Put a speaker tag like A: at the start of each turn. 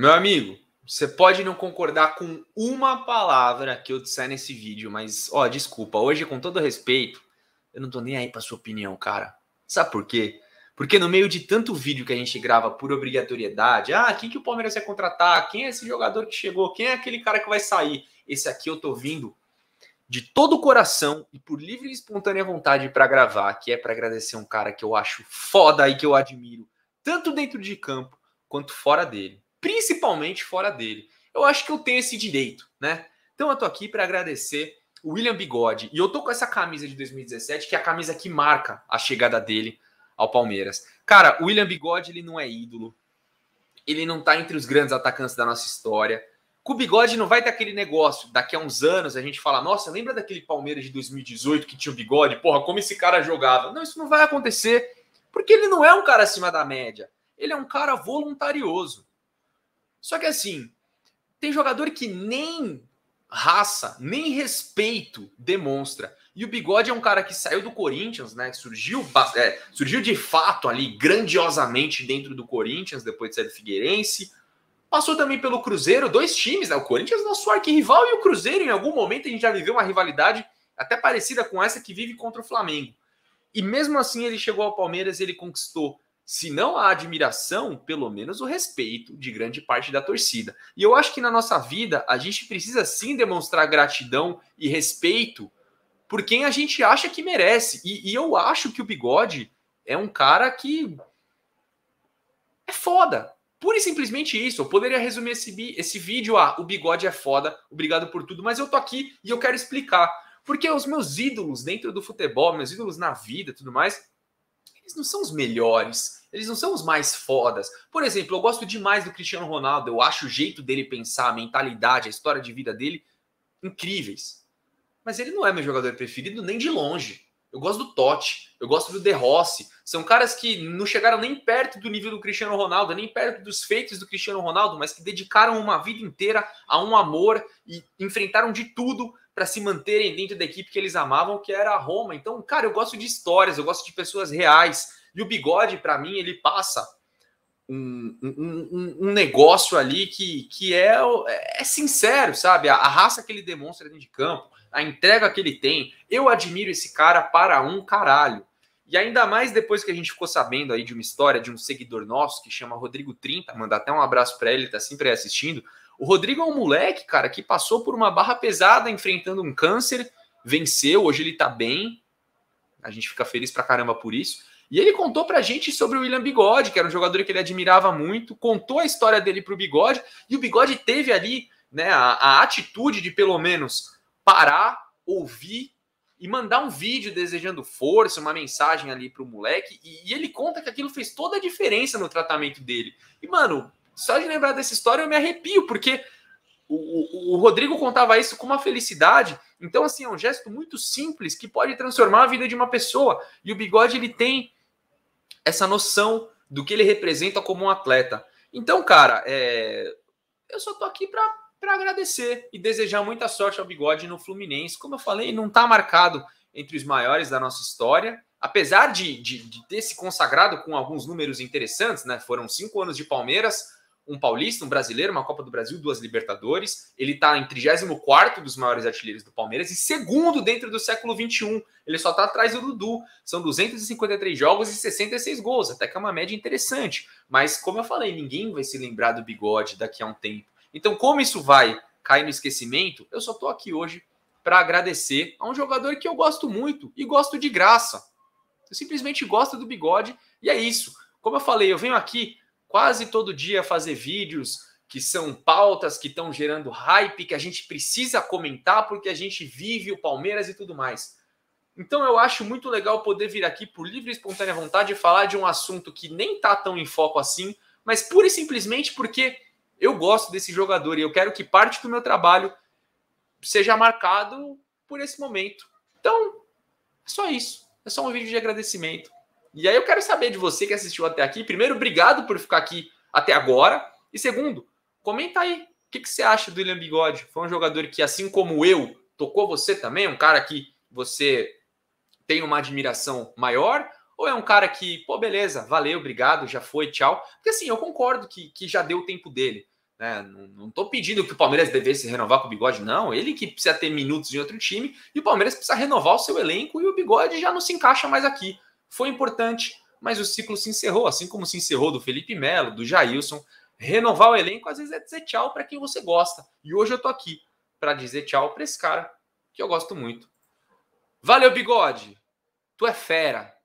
A: Meu amigo, você pode não concordar com uma palavra que eu disser nesse vídeo, mas, ó, desculpa, hoje, com todo respeito, eu não tô nem aí pra sua opinião, cara. Sabe por quê? Porque no meio de tanto vídeo que a gente grava por obrigatoriedade, ah, quem que o Palmeiras vai contratar? Quem é esse jogador que chegou? Quem é aquele cara que vai sair? Esse aqui eu tô vindo de todo o coração e por livre e espontânea vontade para gravar, que é para agradecer um cara que eu acho foda e que eu admiro, tanto dentro de campo quanto fora dele principalmente fora dele. Eu acho que eu tenho esse direito, né? Então eu tô aqui para agradecer o William Bigode. E eu tô com essa camisa de 2017, que é a camisa que marca a chegada dele ao Palmeiras. Cara, o William Bigode ele não é ídolo. Ele não tá entre os grandes atacantes da nossa história. Com o Bigode não vai ter aquele negócio. Daqui a uns anos a gente fala: nossa, lembra daquele Palmeiras de 2018 que tinha o bigode? Porra, como esse cara jogava? Não, isso não vai acontecer. Porque ele não é um cara acima da média. Ele é um cara voluntarioso. Só que assim, tem jogador que nem raça, nem respeito demonstra. E o Bigode é um cara que saiu do Corinthians, né? Surgiu, é, surgiu de fato ali grandiosamente dentro do Corinthians, depois de ser do Figueirense. Passou também pelo Cruzeiro, dois times, né? O Corinthians é nosso arquirrival e o Cruzeiro, em algum momento, a gente já viveu uma rivalidade até parecida com essa que vive contra o Flamengo. E mesmo assim ele chegou ao Palmeiras e ele conquistou se não a admiração, pelo menos o respeito de grande parte da torcida. E eu acho que na nossa vida a gente precisa sim demonstrar gratidão e respeito por quem a gente acha que merece. E, e eu acho que o Bigode é um cara que é foda. Pura e simplesmente isso. Eu poderia resumir esse, esse vídeo a ah, o Bigode é foda, obrigado por tudo, mas eu tô aqui e eu quero explicar. Porque os meus ídolos dentro do futebol, meus ídolos na vida tudo mais, eles não são os melhores, eles não são os mais fodas. Por exemplo, eu gosto demais do Cristiano Ronaldo, eu acho o jeito dele pensar, a mentalidade, a história de vida dele incríveis. Mas ele não é meu jogador preferido nem de longe. Eu gosto do Totti, eu gosto do De Rossi. São caras que não chegaram nem perto do nível do Cristiano Ronaldo, nem perto dos feitos do Cristiano Ronaldo, mas que dedicaram uma vida inteira a um amor e enfrentaram de tudo para se manterem dentro da equipe que eles amavam, que era a Roma. Então, cara, eu gosto de histórias, eu gosto de pessoas reais. E o bigode, para mim, ele passa um, um, um, negócio ali que, que é, é sincero, sabe? A, a, raça que ele demonstra dentro de campo, a entrega que ele tem. Eu admiro esse cara para um caralho. E ainda mais depois que a gente ficou sabendo aí de uma história de um seguidor nosso que chama Rodrigo 30, mandar até um abraço para ele, tá sempre aí assistindo. O Rodrigo é um moleque, cara, que passou por uma barra pesada enfrentando um câncer, venceu, hoje ele tá bem. A gente fica feliz pra caramba por isso. E ele contou pra gente sobre o William Bigode, que era um jogador que ele admirava muito, contou a história dele pro Bigode, e o Bigode teve ali né, a, a atitude de pelo menos parar, ouvir e mandar um vídeo desejando força, uma mensagem ali pro moleque, e, e ele conta que aquilo fez toda a diferença no tratamento dele. E, mano, só de lembrar dessa história eu me arrepio, porque o, o, o, Rodrigo contava isso com uma felicidade. Então, assim, é um gesto muito simples que pode transformar a vida de uma pessoa. E o Bigode, ele tem essa noção do que ele representa como um atleta. Então, cara, é... eu só tô aqui pra, pra agradecer e desejar muita sorte ao Bigode no Fluminense. Como eu falei, não tá marcado entre os maiores da nossa história apesar de, de, de, ter se consagrado com alguns números interessantes, né? Foram cinco anos de Palmeiras, um paulista, um brasileiro, uma Copa do Brasil, duas Libertadores. Ele está em 34 dos maiores artilheiros do Palmeiras e segundo dentro do século XXI. Ele só está atrás do Dudu. São 253 jogos e 66 gols, até que é uma média interessante. Mas, como eu falei, ninguém vai se lembrar do bigode daqui a um tempo. Então, como isso vai cair no esquecimento, eu só estou aqui hoje para agradecer a um jogador que eu gosto muito e gosto de graça. Eu simplesmente gosto do bigode e é isso. Como eu falei, eu venho aqui quase todo dia fazer vídeos que são pautas que estão gerando hype, que a gente precisa comentar porque a gente vive o Palmeiras e tudo mais. Então eu acho muito legal poder vir aqui por livre e espontânea vontade e falar de um assunto que nem tá tão em foco assim, mas pura e simplesmente porque eu gosto desse jogador e eu quero que parte do meu trabalho seja marcado por esse momento. Então, é só isso. É só um vídeo de agradecimento. E aí eu quero saber de você que assistiu até aqui. Primeiro, obrigado por ficar aqui até agora. E segundo, comenta aí. O que, que você acha do William Bigode? Foi um jogador que, assim como eu, tocou você também? Um cara que você tem uma admiração maior? Ou é um cara que, pô, beleza, valeu, obrigado, já foi, tchau? Porque assim, eu concordo que, que já deu o tempo dele. Né? Não, não tô pedindo que o Palmeiras devesse renovar com o Bigode, não. Ele que precisa ter minutos em outro time e o Palmeiras precisa renovar o seu elenco e o Bigode já não se encaixa mais aqui foi importante, mas o ciclo se encerrou, assim como se encerrou do Felipe Melo, do Jailson. Renovar o elenco às vezes é dizer tchau para quem você gosta. E hoje eu tô aqui para dizer tchau para esse cara que eu gosto muito. Valeu, bigode! Tu é fera!